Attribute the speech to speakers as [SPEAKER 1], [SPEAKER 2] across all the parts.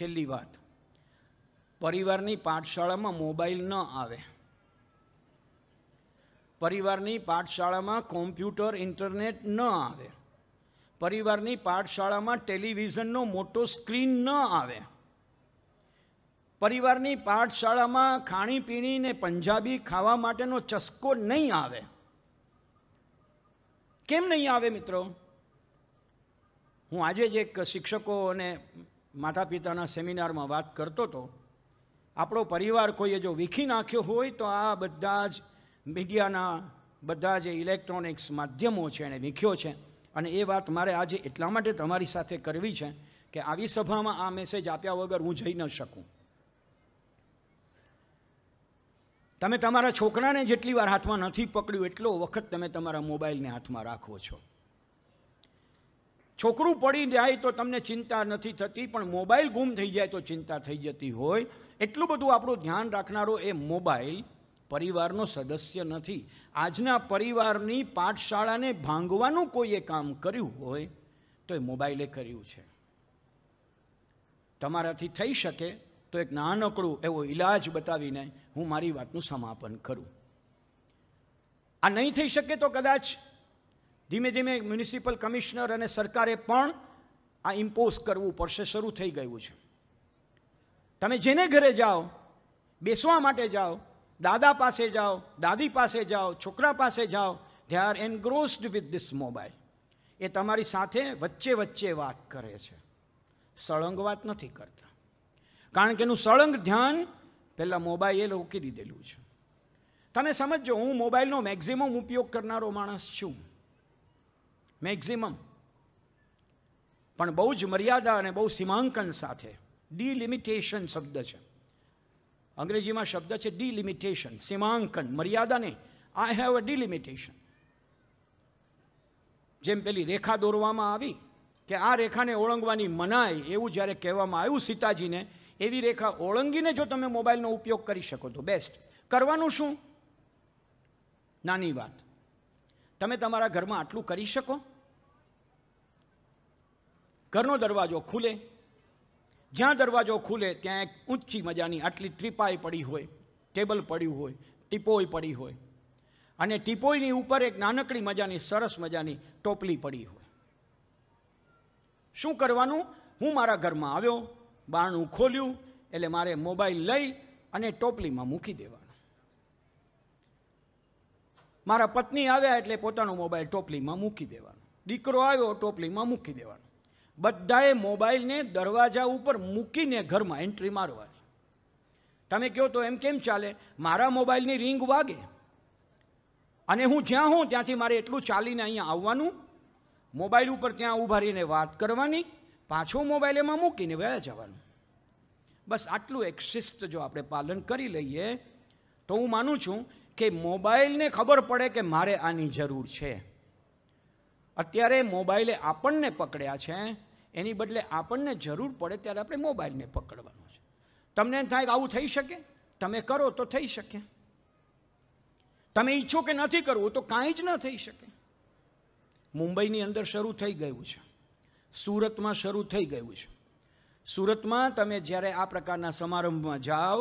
[SPEAKER 1] છેલ્લી વાત પરિવારની પાઠશાળામાં મોબાઈલ ન આવે પરિવારની પાઠશાળામાં કોમ્પ્યુટર ઇન્ટરનેટ ન આવે પરિવારની પાઠશાળામાં ટેલિવિઝનનો મોટો સ્ક્રીન ન આવે પરિવારની પાઠશાળામાં ખાણીપીણીને પંજાબી ખાવા માટેનો ચસ્કો નહીં આવે કેમ નહીં આવે મિત્રો હું આજે જ એક શિક્ષકો અને માતા પિતાના સેમિનારમાં વાત કરતો હતો આપણો પરિવાર કોઈએ જો વીખી નાખ્યો હોય તો આ બધા જ મીડિયાના બધા જે ઇલેક્ટ્રોનિક્સ માધ્યમો છે એણે વીખ્યો છે અને એ વાત મારે આજે એટલા માટે તમારી સાથે કરવી છે કે આવી સભામાં આ મેસેજ આપ્યા વગર હું જઈ ન શકું તમે તમારા છોકરાને જેટલી વાર હાથમાં નથી પકડ્યું એટલો વખત તમે તમારા મોબાઈલને હાથમાં રાખો છો છોકરું પડી જાય તો તમને ચિંતા નથી થતી પણ મોબાઈલ ગુમ થઈ જાય તો ચિંતા થઈ જતી હોય એટલું બધું આપણું ધ્યાન રાખનારો એ મોબાઈલ પરિવારનો સદસ્ય નથી આજના પરિવારની પાઠશાળાને ભાંગવાનું કોઈએ કામ કર્યું હોય તો એ મોબાઈલે કર્યું છે તમારાથી થઈ શકે તો એક નાનકડું એવો ઈલાજ બતાવીને હું મારી વાતનું સમાપન કરું આ નહીં થઈ શકે તો કદાચ ધીમે ધીમે મ્યુનિસિપલ કમિશનર અને સરકારે પણ આ ઇમ્પોઝ કરવું પડશે શરૂ થઈ ગયું છે તમે જેને ઘરે જાઓ બેસવા માટે જાઓ દાદા પાસે જાઓ દાદી પાસે જાઓ છોકરા પાસે જાઓ they are engrossed with this mobile એ તમારી સાથે વચ્ચે વચ્ચે વાત કરે છે સળંગ વાત નથી કરતા કારણ કે એનું સળંગ ધ્યાન પહેલાં મોબાઈલે રોકી દીધેલું છે તમે સમજો હું મોબાઈલનો મેક્ઝિમમ ઉપયોગ કરનારો માણસ છું મેક્ઝિમમ પણ બહુ જ મર્યાદા અને બહુ સીમાંકન સાથે ડિલિમિટેશન શબ્દ છે અંગ્રેજીમાં શબ્દ છે ડિલિમિટેશન સીમાંકન મર્યાદા નહીં આઈ હેવ અ ડિલિમિટેશન જેમ પેલી રેખા દોરવામાં આવી કે આ રેખાને ઓળંગવાની મનાય એવું જ્યારે કહેવામાં આવ્યું સીતાજીને એવી રેખા ઓળંગીને જો તમે મોબાઈલનો ઉપયોગ કરી શકો તો બેસ્ટ કરવાનું શું નાની વાત તમે તમારા ઘરમાં આટલું કરી શકો ઘરનો દરવાજો ખુલે જ્યાં દરવાજો ખુલે ત્યાં એક ઊંચી મજાની આટલી ત્રિપાઈ પડી હોય ટેબલ પડ્યું હોય ટીપોઈ પડી હોય અને ટીપોઈની ઉપર એક નાનકડી મજાની સરસ મજાની ટોપલી પડી હોય શું કરવાનું હું મારા ઘરમાં આવ્યો બારણું ખોલ્યું એટલે મારે મોબાઈલ લઈ અને ટોપલીમાં મૂકી દેવાનું મારા પત્ની આવ્યા એટલે પોતાનો મોબાઈલ ટોપલીમાં મૂકી દેવાનો દીકરો આવ્યો ટોપલીમાં મૂકી દેવાનો બધાએ મોબાઈલને દરવાજા ઉપર મૂકીને ઘરમાં એન્ટ્રી મારવાની તમે કહો તો એમ કેમ ચાલે મારા મોબાઈલની રિંગ વાગે અને હું જ્યાં હોઉં ત્યાંથી મારે એટલું ચાલીને અહીંયા આવવાનું મોબાઈલ ઉપર ત્યાં ઊભા રહીને વાત કરવાની પાછો મોબાઈલ એમાં મૂકીને વયા જવાનું બસ આટલું એક શિસ્ત જો આપણે પાલન કરી લઈએ તો હું માનું છું કે મોબાઈલને ખબર પડે કે મારે આની જરૂર છે અત્યારે મોબાઈલે આપણને પકડ્યા છે એની બદલે આપણને જરૂર પડે ત્યારે આપણે મોબાઈલને પકડવાનો છે તમને એમ થાય કે આવું થઈ શકે તમે કરો તો થઈ શકે તમે ઈચ્છો કે નથી કરવું તો કાંઈ જ ન થઈ શકે મુંબઈની અંદર શરૂ થઈ ગયું છે સુરતમાં શરૂ થઈ ગયું છે સુરતમાં તમે જ્યારે આ પ્રકારના સમારંભમાં જાઓ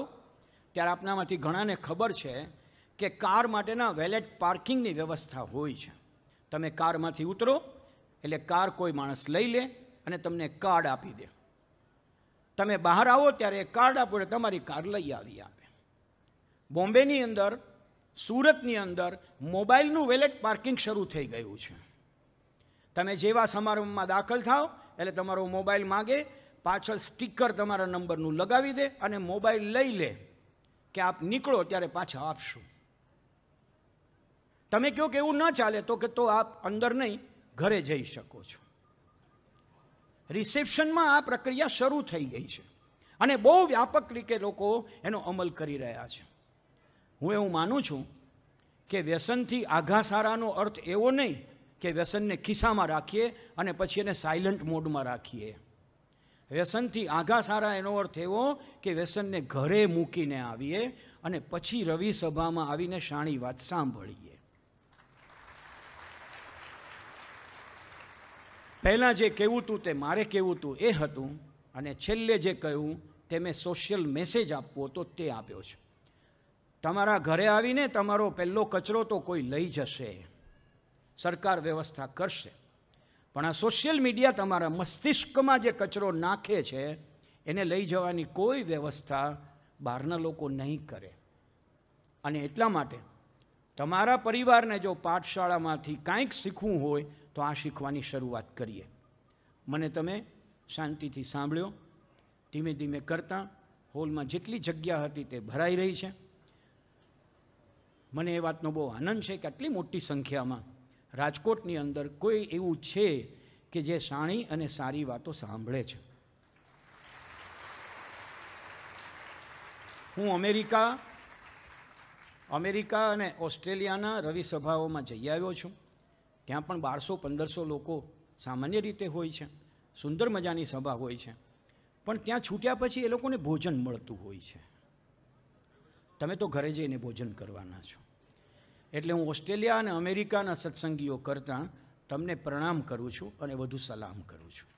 [SPEAKER 1] ત્યારે આપનામાંથી ઘણાને ખબર છે કે કાર માટેના વેલેટ પાર્કિંગની વ્યવસ્થા હોય છે તમે કારમાંથી ઉતરો એટલે કાર કોઈ માણસ લઈ લે અને તમને કાર્ડ આપી દે તમે બહાર આવો ત્યારે એ કાર્ડ આપો એટલે તમારી કાર લઈ આવી આપે બોમ્બેની અંદર સુરતની અંદર મોબાઈલનું વેલેટ પાર્કિંગ શરૂ થઈ ગયું છે તમે જેવા સમારંભમાં દાખલ થાઓ એટલે તમારો મોબાઈલ માગે પાછળ સ્ટીકર તમારા નંબરનું લગાવી દે અને મોબાઈલ લઈ લે કે આપ નીકળો ત્યારે પાછા આપશું તમે કહો કે એવું ન ચાલે તો કે તો આપ અંદર નહીં ઘરે જઈ શકો છો રિસેપ્શનમાં આ પ્રક્રિયા શરૂ થઈ ગઈ છે અને બહુ વ્યાપક રીતે લોકો એનો અમલ કરી રહ્યા છે હું એવું માનું છું કે વ્યસનથી આઘા સારાનો અર્થ એવો નહીં કે વ્યસનને ખિસ્સામાં રાખીએ અને પછી એને સાયલન્ટ મોડમાં રાખીએ વ્યસનથી આઘા સારા એનો અર્થ એવો કે વ્યસનને ઘરે મૂકીને આવીએ અને પછી રવિ સભામાં આવીને શાણી વાત સાંભળીએ પહેલાં જે કહેવું હતું તે મારે કહેવું હતું એ હતું અને છેલ્લે જે કહ્યું તે મેં સોશિયલ મેસેજ આપવો હતો તે આપ્યો છે તમારા ઘરે આવીને તમારો પહેલો કચરો તો કોઈ લઈ જશે સરકાર વ્યવસ્થા કરશે પણ આ સોશિયલ મીડિયા તમારા મસ્તિષ્કમાં જે કચરો નાખે છે એને લઈ જવાની કોઈ વ્યવસ્થા બહારના લોકો નહીં કરે અને એટલા માટે તમારા પરિવારને જો પાઠશાળામાંથી કાંઈક શીખવું હોય તો આ શીખવાની શરૂઆત કરીએ મને તમે શાંતિથી સાંભળ્યો ધીમે ધીમે કરતાં હોલમાં જેટલી જગ્યા હતી તે ભરાઈ રહી છે મને એ વાતનો બહુ આનંદ છે કે આટલી મોટી સંખ્યામાં રાજકોટની અંદર કોઈ એવું છે કે જે સાણી અને સારી વાતો સાંભળે છે હું અમેરિકા અમેરિકા અને ઓસ્ટ્રેલિયાના રવિ સભાઓમાં જઈ આવ્યો છું ત્યાં પણ બારસો પંદરસો લોકો સામાન્ય રીતે હોય છે સુંદર મજાની સભા હોય છે પણ ત્યાં છૂટ્યા પછી એ લોકોને ભોજન મળતું હોય છે તમે તો ઘરે જઈને ભોજન કરવાના છો એટલે હું ઓસ્ટ્રેલિયા અને અમેરિકાના સત્સંગીઓ કરતાં તમને પ્રણામ કરું છું અને વધુ સલામ કરું છું